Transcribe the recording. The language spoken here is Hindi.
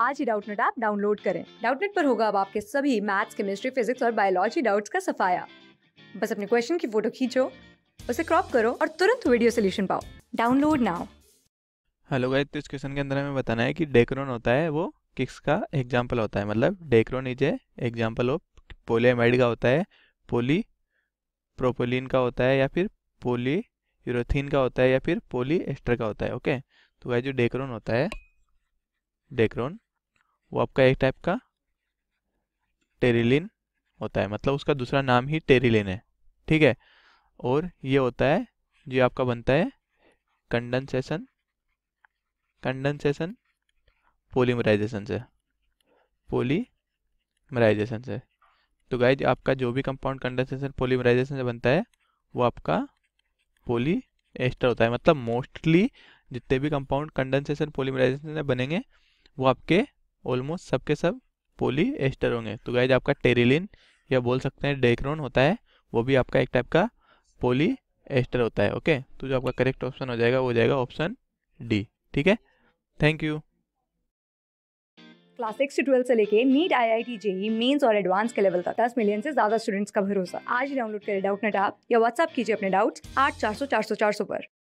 आज ही डाउटनेट ऐप डाउनलोड करें डाउटनेट पर होगा अब आपके सभी मैथ्स केमिस्ट्री फिजिक्स और बायोलॉजी डाउट्स का सफाया बस अपने क्वेश्चन की फोटो खींचो उसे क्रॉप करो और तुरंत वीडियो सोल्यूशन पाओ डाउनलोड नाउ हेलो गाइस तो इस क्वेश्चन के अंदर हमें बताना है कि डेक्रोन होता है वो किक्स का एग्जांपल होता है मतलब Dacron is example of polyamide का होता है पोली प्रोपोलिन का होता है या फिर पोली यूरोथीन का होता है या फिर पोली एस्टर का होता है ओके तो गाइस जो डेक्रोन होता है डेक्रोन वो आपका एक टाइप का टेरिलिन होता है मतलब उसका दूसरा नाम ही टेरिलिन है ठीक है और ये होता है जो आपका बनता है कंडेंसेशन कंडेंसेशन पोलीमराइजेशन से पोलीमराइजेशन से तो गाइज आपका जो भी कंपाउंड कंडेंसेशन पोलीमराइजेशन से बनता है वो आपका पोली एस्टर होता है मतलब मोस्टली जितने भी कंपाउंड कंडेंसेशन पोलीमराइजेशन से बनेंगे वो आपके ऑलमोस्ट सबके सब पोली एस्टर होंगे तो गाइज आपका टेरिलिन या बोल सकते हैं डेक्रोन होता है वो भी आपका एक टाइप का पोली एस्टर होता है ओके तो जो आपका करेक्ट ऑप्शन हो जाएगा वो जाएगा ऑप्शन डी ठीक है thank you class six twelve से लेके NEET I I T JEE mains और एडवांस के लेवल तक दस मिलियन से ज्यादा स्टूडेंट्स का भरोसा आज डाउनलोड करें डाउट नेट आप या व्हाट्सअप कीजिए अपने डाउट्स आठ चार सौ चार सौ चार सौ पर